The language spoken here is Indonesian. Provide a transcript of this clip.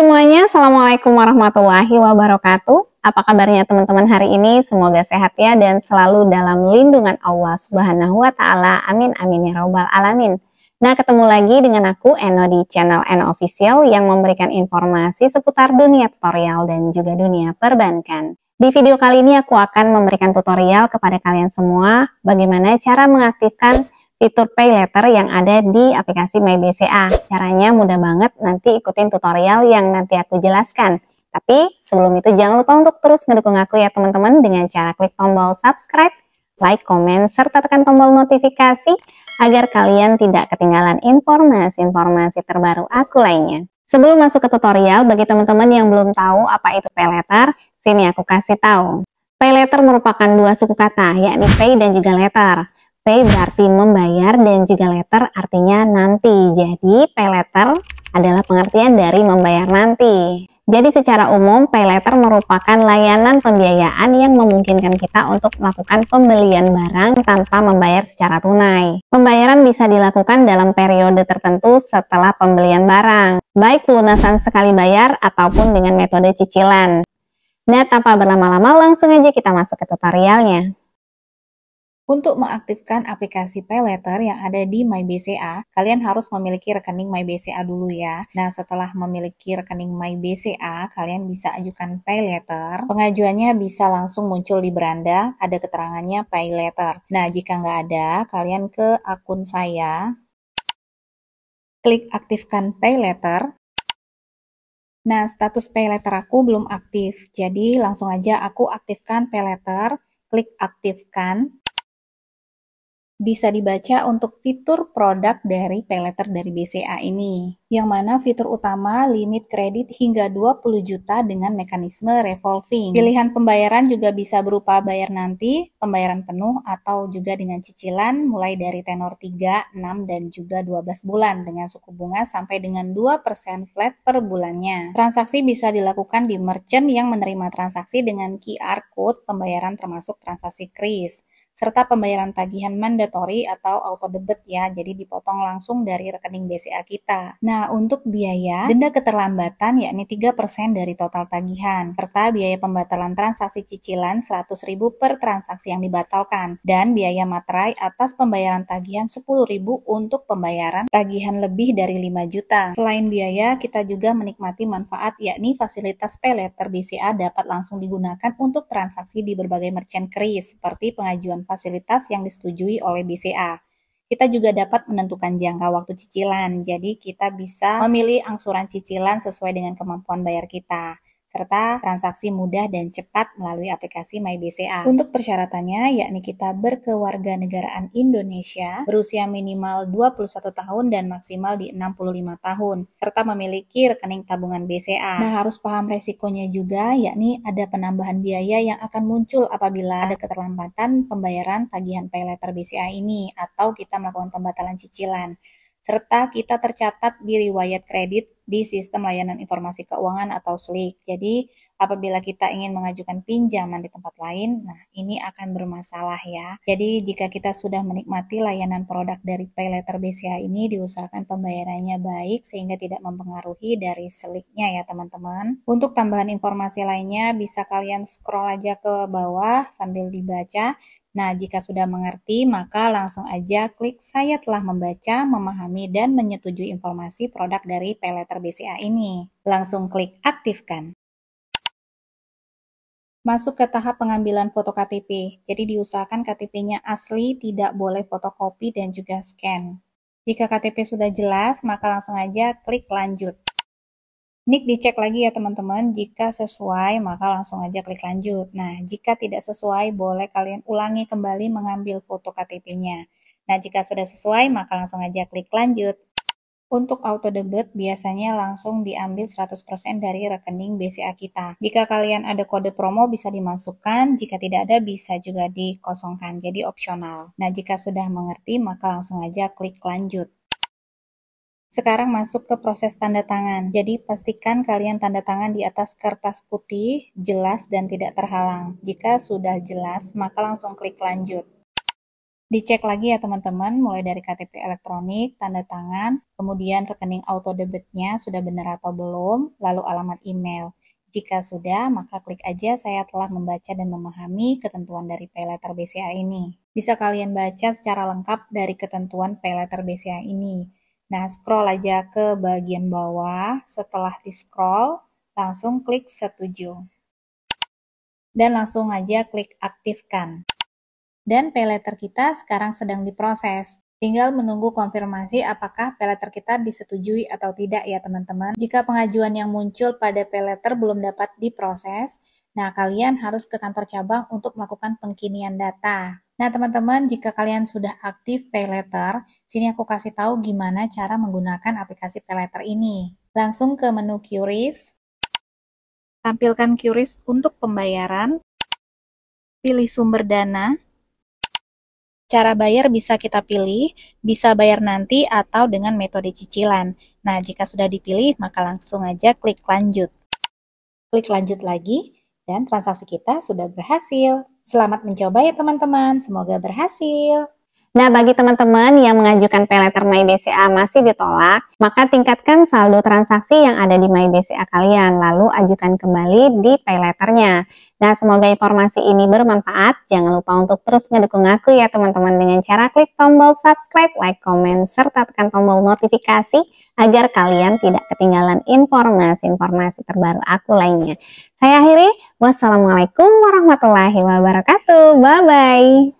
semuanya, Assalamualaikum warahmatullahi wabarakatuh. Apa kabarnya teman-teman hari ini? Semoga sehat ya dan selalu dalam lindungan Allah Subhanahu wa taala. Amin amin ya robbal alamin. Nah, ketemu lagi dengan aku Eno di channel Eno Official yang memberikan informasi seputar dunia tutorial dan juga dunia perbankan. Di video kali ini aku akan memberikan tutorial kepada kalian semua bagaimana cara mengaktifkan fitur pay letter yang ada di aplikasi MyBCA. Caranya mudah banget, nanti ikutin tutorial yang nanti aku jelaskan. Tapi sebelum itu jangan lupa untuk terus ngedukung aku ya teman-teman dengan cara klik tombol subscribe, like, komen, serta tekan tombol notifikasi agar kalian tidak ketinggalan informasi-informasi terbaru aku lainnya. Sebelum masuk ke tutorial, bagi teman-teman yang belum tahu apa itu pay letter, sini aku kasih tahu. Pay letter merupakan dua suku kata, yakni pay dan juga letter pay berarti membayar dan juga letter artinya nanti. Jadi pay letter adalah pengertian dari membayar nanti. Jadi secara umum pay letter merupakan layanan pembiayaan yang memungkinkan kita untuk melakukan pembelian barang tanpa membayar secara tunai. Pembayaran bisa dilakukan dalam periode tertentu setelah pembelian barang, baik pelunasan sekali bayar ataupun dengan metode cicilan. Nah, tanpa berlama-lama langsung aja kita masuk ke tutorialnya. Untuk mengaktifkan aplikasi PayLater yang ada di MyBCA, kalian harus memiliki rekening MyBCA dulu ya. Nah, setelah memiliki rekening MyBCA, kalian bisa ajukan PayLater. Pengajuannya bisa langsung muncul di beranda, ada keterangannya PayLater. Nah, jika nggak ada, kalian ke akun saya, klik aktifkan PayLater. Nah, status PayLater aku belum aktif, jadi langsung aja aku aktifkan PayLater, klik aktifkan bisa dibaca untuk fitur produk dari paylater dari BCA ini yang mana fitur utama limit kredit hingga 20 juta dengan mekanisme revolving. Pilihan pembayaran juga bisa berupa bayar nanti, pembayaran penuh, atau juga dengan cicilan mulai dari tenor 3, 6, dan juga 12 bulan dengan suku bunga sampai dengan 2% flat per bulannya. Transaksi bisa dilakukan di merchant yang menerima transaksi dengan QR Code pembayaran termasuk transaksi kris, serta pembayaran tagihan mandatory atau auto debit ya, jadi dipotong langsung dari rekening BCA kita. Nah, untuk biaya denda keterlambatan yakni 3% dari total tagihan serta biaya pembatalan transaksi cicilan 100.000 per transaksi yang dibatalkan dan biaya materai atas pembayaran tagihan 10.000 untuk pembayaran tagihan lebih dari 5 juta. Selain biaya, kita juga menikmati manfaat yakni fasilitas pelet BCA dapat langsung digunakan untuk transaksi di berbagai merchant kris seperti pengajuan fasilitas yang disetujui oleh BCA. Kita juga dapat menentukan jangka waktu cicilan, jadi kita bisa memilih angsuran cicilan sesuai dengan kemampuan bayar kita serta transaksi mudah dan cepat melalui aplikasi MyBCA. Untuk persyaratannya, yakni kita berkewarganegaraan Indonesia, berusia minimal 21 tahun dan maksimal di 65 tahun, serta memiliki rekening tabungan BCA. Nah, harus paham resikonya juga, yakni ada penambahan biaya yang akan muncul apabila ada keterlambatan pembayaran tagihan pay letter BCA ini atau kita melakukan pembatalan cicilan serta kita tercatat di riwayat kredit di sistem layanan informasi keuangan atau SLIK. Jadi, apabila kita ingin mengajukan pinjaman di tempat lain, nah ini akan bermasalah ya. Jadi, jika kita sudah menikmati layanan produk dari PayLater BCA ini, diusahakan pembayarannya baik sehingga tidak mempengaruhi dari SLIK-nya ya teman-teman. Untuk tambahan informasi lainnya, bisa kalian scroll aja ke bawah sambil dibaca. Nah, jika sudah mengerti, maka langsung aja klik saya telah membaca, memahami, dan menyetujui informasi produk dari Paylater BCA ini. Langsung klik aktifkan. Masuk ke tahap pengambilan foto KTP. Jadi diusahakan KTP-nya asli, tidak boleh fotokopi dan juga scan. Jika KTP sudah jelas, maka langsung aja klik lanjut. Nick dicek lagi ya teman-teman, jika sesuai maka langsung aja klik lanjut. Nah, jika tidak sesuai boleh kalian ulangi kembali mengambil foto KTP-nya. Nah, jika sudah sesuai maka langsung aja klik lanjut. Untuk auto debit biasanya langsung diambil 100% dari rekening BCA kita. Jika kalian ada kode promo bisa dimasukkan, jika tidak ada bisa juga dikosongkan, jadi opsional. Nah, jika sudah mengerti maka langsung aja klik lanjut. Sekarang masuk ke proses tanda tangan. Jadi pastikan kalian tanda tangan di atas kertas putih, jelas dan tidak terhalang. Jika sudah jelas, maka langsung klik lanjut. Dicek lagi ya teman-teman, mulai dari KTP elektronik, tanda tangan, kemudian rekening auto debitnya sudah benar atau belum, lalu alamat email. Jika sudah, maka klik aja saya telah membaca dan memahami ketentuan dari PayLater BCA ini. Bisa kalian baca secara lengkap dari ketentuan PayLater BCA ini. Nah, scroll aja ke bagian bawah. Setelah di-scroll, langsung klik setuju. Dan langsung aja klik aktifkan. Dan paylater kita sekarang sedang diproses. Tinggal menunggu konfirmasi apakah paylater kita disetujui atau tidak ya teman-teman. Jika pengajuan yang muncul pada paylater belum dapat diproses, nah kalian harus ke kantor cabang untuk melakukan pengkinian data. Nah, teman-teman, jika kalian sudah aktif PayLater, sini aku kasih tahu gimana cara menggunakan aplikasi PayLater ini. Langsung ke menu QRIS, tampilkan QRIS untuk pembayaran, pilih sumber dana, Cara bayar bisa kita pilih, bisa bayar nanti atau dengan metode cicilan. Nah, jika sudah dipilih, maka langsung aja klik lanjut. Klik lanjut lagi, dan transaksi kita sudah berhasil. Selamat mencoba ya teman-teman, semoga berhasil. Nah, bagi teman-teman yang mengajukan peleter My BCA masih ditolak, maka tingkatkan saldo transaksi yang ada di My BCA kalian, lalu ajukan kembali di peleternya. Nah, semoga informasi ini bermanfaat. Jangan lupa untuk terus ngedukung aku ya teman-teman dengan cara klik tombol subscribe, like, komen, serta tekan tombol notifikasi agar kalian tidak ketinggalan informasi-informasi terbaru aku lainnya. Saya akhiri, wassalamualaikum warahmatullahi wabarakatuh. Bye-bye.